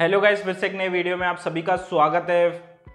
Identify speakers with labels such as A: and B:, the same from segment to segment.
A: hello guys फिर से एक नए वीडियो में आप सभी का स्वागत है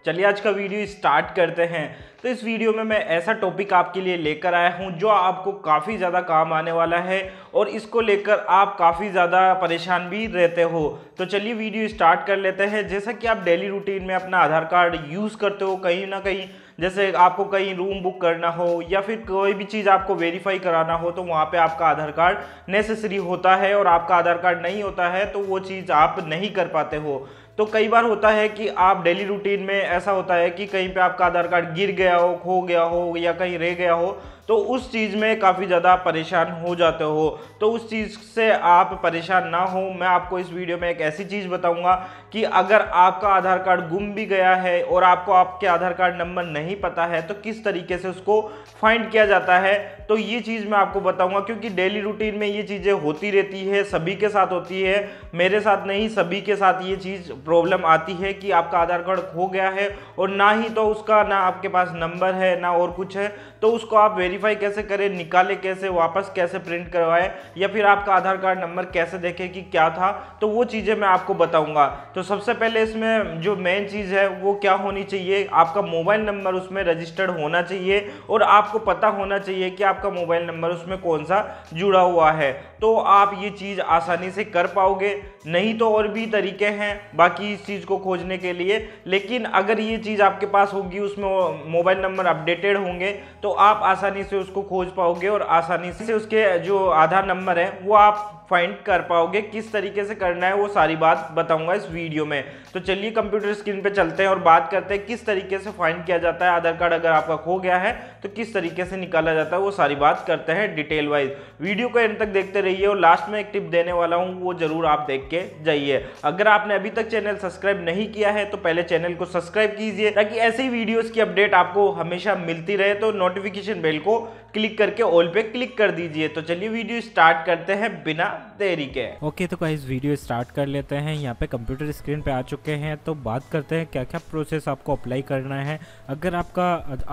A: चलिए आज का वीडियो स्टार्ट करते हैं तो इस वीडियो में मैं ऐसा टॉपिक आपके लिए लेकर आया हूं जो आपको काफ़ी ज़्यादा काम आने वाला है और इसको लेकर आप काफ़ी ज़्यादा परेशान भी रहते हो तो चलिए वीडियो स्टार्ट कर लेते हैं जैसा कि आप डेली रूटीन में अपना आधार कार्ड यूज़ करते हो कहीं ना कहीं जैसे आपको कहीं रूम बुक करना हो या फिर कोई भी चीज़ आपको वेरीफाई कराना हो तो वहाँ पे आपका आधार कार्ड नेसेसरी होता है और आपका आधार कार्ड नहीं होता है तो वो चीज़ आप नहीं कर पाते हो तो कई बार होता है कि आप डेली रूटीन में ऐसा होता है कि कहीं पे आपका आधार कार्ड गिर गया हो खो गया हो या कहीं रह गया हो तो उस चीज़ में काफ़ी ज़्यादा परेशान हो जाते हो तो उस चीज़ से आप परेशान ना हो मैं आपको इस वीडियो में एक ऐसी चीज़ बताऊंगा कि अगर आपका आधार कार्ड गुम भी गया है और आपको आपके आधार कार्ड नंबर नहीं पता है तो किस तरीके से उसको फाइंड किया जाता है तो ये चीज़ मैं आपको बताऊँगा क्योंकि डेली रूटीन में ये चीज़ें होती रहती है सभी के साथ होती है मेरे साथ नहीं सभी के साथ ये चीज़ प्रॉब्लम आती है कि आपका आधार कार्ड खो गया है और ना ही तो उसका ना आपके पास नंबर है ना और कुछ है तो उसको आप वेरीफाई कैसे करें निकाले कैसे वापस कैसे प्रिंट करवाए या फिर आपका आधार कार्ड नंबर कैसे देखें कि क्या था तो वो चीज़ें मैं आपको बताऊंगा तो सबसे पहले इसमें जो मेन चीज़ है वो क्या होनी चाहिए आपका मोबाइल नंबर उसमें रजिस्टर्ड होना चाहिए और आपको पता होना चाहिए कि आपका मोबाइल नंबर उसमें कौन सा जुड़ा हुआ है तो आप ये चीज़ आसानी से कर पाओगे नहीं तो और भी तरीके हैं बाकी इस चीज़ को खोजने के लिए लेकिन अगर ये चीज़ आपके पास होगी उसमें मोबाइल नंबर अपडेटेड होंगे तो तो आप आसानी से उसको खोज पाओगे और आसानी से उसके जो आधार नंबर है वो आप फाइंड कर पाओगे किस तरीके से करना है वो सारी बात बताऊंगा इस वीडियो में तो चलिए कंप्यूटर स्क्रीन पे चलते हैं और बात करते हैं किस तरीके से फाइंड किया जाता है आधार कार्ड अगर आपका खो गया है तो किस तरीके से निकाला जाता है वो सारी बात करते हैं डिटेल वाइज वीडियो को एंड तक देखते रहिए और लास्ट में एक टिप देने वाला हूँ वो जरूर आप देख के जाइए अगर आपने अभी तक चैनल सब्सक्राइब नहीं किया है तो पहले चैनल को सब्सक्राइब कीजिए ताकि ऐसे ही वीडियोज़ की अपडेट आपको हमेशा मिलती रहे तो नोटिफिकेशन बेल को क्लिक करके ऑल पे क्लिक कर दीजिए तो चलिए वीडियो स्टार्ट करते हैं बिना तहरीक है ओके तो गाइस वीडियो स्टार्ट कर लेते हैं यहाँ पे कंप्यूटर स्क्रीन पे आ चुके हैं तो बात करते हैं क्या क्या प्रोसेस आपको अप्लाई करना है अगर आपका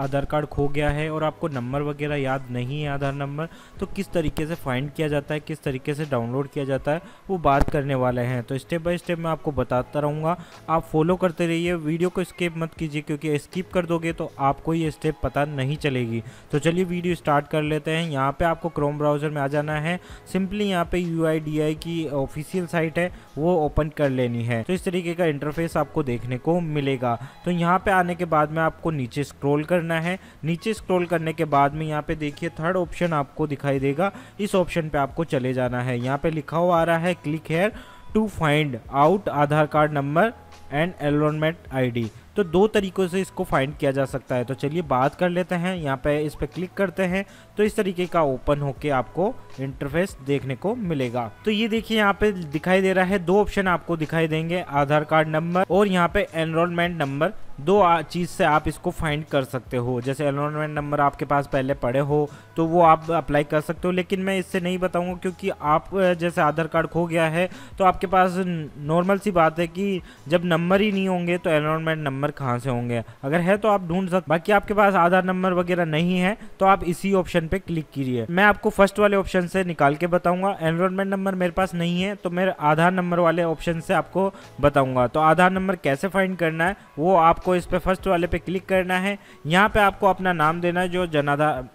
A: आधार कार्ड खो गया है और आपको नंबर वगैरह याद नहीं है आधार नंबर तो किस तरीके से फाइंड किया जाता है किस तरीके से डाउनलोड किया जाता है वो बात करने वाले हैं तो स्टेप बाय स्टेप मैं आपको बताता रहूँगा आप फॉलो करते रहिए वीडियो को स्किप मत कीजिए क्योंकि स्किप कर दोगे तो आपको ये स्टेप पता नहीं चलेगी तो चलिए वीडियो स्टार्ट कर लेते हैं यहाँ पे आपको क्रोम ब्राउज़र में आ जाना है सिंपली यहाँ पे यू की ऑफिशियल साइट है वो ओपन कर लेनी है तो इस तरीके का इंटरफेस आपको देखने को मिलेगा तो यहाँ पे आने के बाद में आपको नीचे स्क्रॉल करना है नीचे स्क्रॉल करने के बाद में यहाँ पे देखिए थर्ड ऑप्शन आपको दिखाई देगा इस ऑप्शन पे आपको चले जाना है यहाँ पे लिखा हुआ आ रहा है click here to find out Aadhaar card number and enrolment आई तो दो तरीक़ों से इसको फाइंड किया जा सकता है तो चलिए बात कर लेते हैं यहाँ पे इस पर क्लिक करते हैं तो इस तरीके का ओपन होके आपको इंटरफेस देखने को मिलेगा तो ये देखिए यहाँ पे दिखाई दे रहा है दो ऑप्शन आपको दिखाई देंगे आधार कार्ड नंबर और यहाँ पे एनरोलमेंट नंबर दो चीज़ से आप इसको फाइंड कर सकते हो जैसे अलॉटमेंट नंबर आपके पास पहले पड़े हो तो वो आप अप्लाई कर सकते हो लेकिन मैं इससे नहीं बताऊंगा क्योंकि आप जैसे आधार कार्ड खो गया है तो आपके पास नॉर्मल सी बात है कि जब नंबर ही नहीं होंगे तो अलॉटमेंट नंबर कहाँ से होंगे अगर है तो आप ढूंढ सकते बाकी आपके पास आधार नंबर वगैरह नहीं है तो आप इसी ऑप्शन पर क्लिक कीजिए मैं आपको फर्स्ट वाले ऑप्शन से निकाल के बताऊँगा एनरोलमेंट नंबर मेरे पास नहीं है तो मेरे आधार नंबर वाले ऑप्शन से आपको बताऊँगा तो आधार नंबर कैसे फाइंड करना है वो आप आपको इस पर फर्स्ट वाले पे क्लिक करना है यहाँ पे आपको अपना नाम देना है जो जनाधार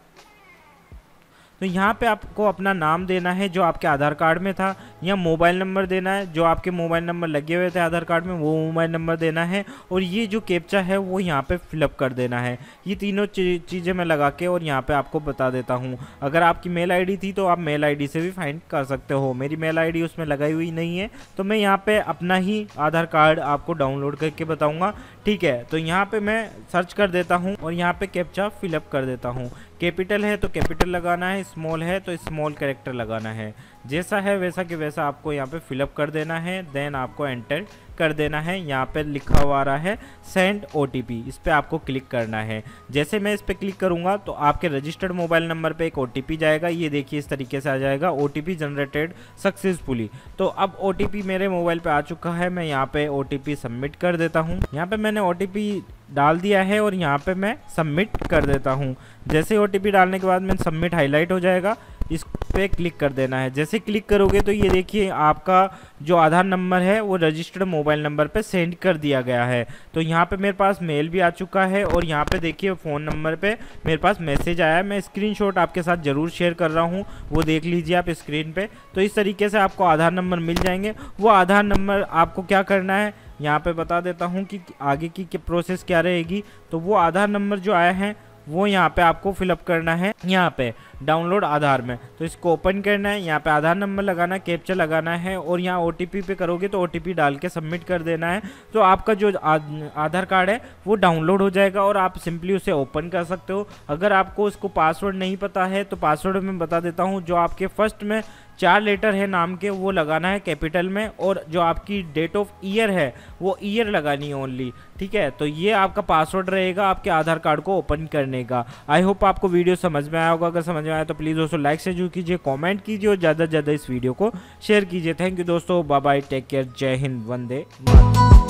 A: तो यहाँ पे आपको अपना नाम देना है जो आपके आधार कार्ड में था या मोबाइल नंबर देना है जो आपके मोबाइल नंबर लगे हुए थे आधार कार्ड में वो मोबाइल नंबर देना है और ये जो कैप्चा है वो यहाँ पे फिलअप कर देना है ये तीनों चीज़ें मैं लगा के और यहाँ पे आपको बता देता हूँ अगर आपकी मेल आई थी तो आप मेल आई से भी फाइंड कर सकते हो मेरी मेल आई उसमें लगाई हुई नहीं है तो मैं यहाँ पर अपना ही आधार कार्ड आपको डाउनलोड करके बताऊँगा ठीक है तो यहाँ पर मैं सर्च कर देता हूँ और यहाँ पर कैप्चा फिलअप कर देता हूँ कैपिटल है तो कैपिटल लगाना है स्मॉल है तो स्मॉल कैरेक्टर लगाना है जैसा है वैसा कि वैसा आपको यहाँ पे फिलअप कर देना है देन आपको एंटर कर देना है यहाँ पर लिखा हुआ आ रहा है सेंड ओ इस पर आपको क्लिक करना है जैसे मैं इस पर क्लिक करूँगा तो आपके रजिस्टर्ड मोबाइल नंबर पर एक ओ जाएगा ये देखिए इस तरीके से आ जाएगा ओ जनरेटेड सक्सेसफुली तो अब ओ मेरे मोबाइल पर आ चुका है मैं यहाँ पर ओ सबमिट कर देता हूँ यहाँ पर मैंने ओ डाल दिया है और यहाँ पे मैं सबमिट कर देता हूँ जैसे ओ डालने के बाद मैं सबमिट हाईलाइट हो जाएगा इस पे क्लिक कर देना है जैसे क्लिक करोगे तो ये देखिए आपका जो आधार नंबर है वो रजिस्टर्ड मोबाइल नंबर पे सेंड कर दिया गया है तो यहाँ पे मेरे पास मेल भी आ चुका है और यहाँ पे देखिए फ़ोन नंबर पे मेरे पास मैसेज आया है मैं स्क्रीनशॉट आपके साथ ज़रूर शेयर कर रहा हूँ वो देख लीजिए आप स्क्रीन पर तो इस तरीके से आपको आधार नंबर मिल जाएंगे वो आधार नंबर आपको क्या करना है यहाँ पे बता देता हूँ कि आगे की प्रोसेस क्या रहेगी तो वो आधार नंबर जो आया है वो यहाँ पे आपको फिलअप करना है यहाँ पे डाउनलोड आधार में तो इसको ओपन करना है यहाँ पे आधार नंबर लगाना है कैप्चर लगाना है और यहाँ ओ पे करोगे तो ओ डाल के सबमिट कर देना है तो आपका जो आधार कार्ड है वो डाउनलोड हो जाएगा और आप सिंपली उसे ओपन कर सकते हो अगर आपको उसको पासवर्ड नहीं पता है तो पासवर्ड मैं बता देता हूँ जो आपके फर्स्ट में चार लेटर है नाम के वो लगाना है कैपिटल में और जो आपकी डेट ऑफ ईयर है वो ईयर लगानी है ओनली ठीक है तो ये आपका पासवर्ड रहेगा आपके आधार कार्ड को ओपन करने का आई होप आपको वीडियो समझ में आया होगा अगर समझ में आया तो प्लीज़ दोस्तों लाइक से जरूर कीजिए कॉमेंट कीजिए और ज़्यादा से ज़्यादा इस वीडियो को शेयर कीजिए थैंक यू दोस्तों bye bye take care Jai Hind वंदे मातरम